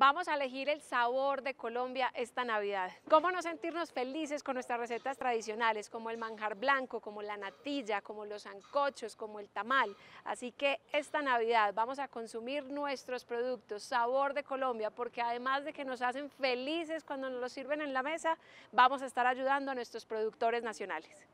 vamos a elegir el sabor de Colombia esta Navidad. ¿Cómo no sentirnos felices con nuestras recetas tradicionales, como el manjar blanco, como la natilla, como los ancochos, como el tamal? Así que esta Navidad vamos a consumir nuestros productos, sabor de Colombia, porque además de que nos hacen felices cuando nos los sirven en la mesa, vamos a estar ayudando a nuestros productores nacionales.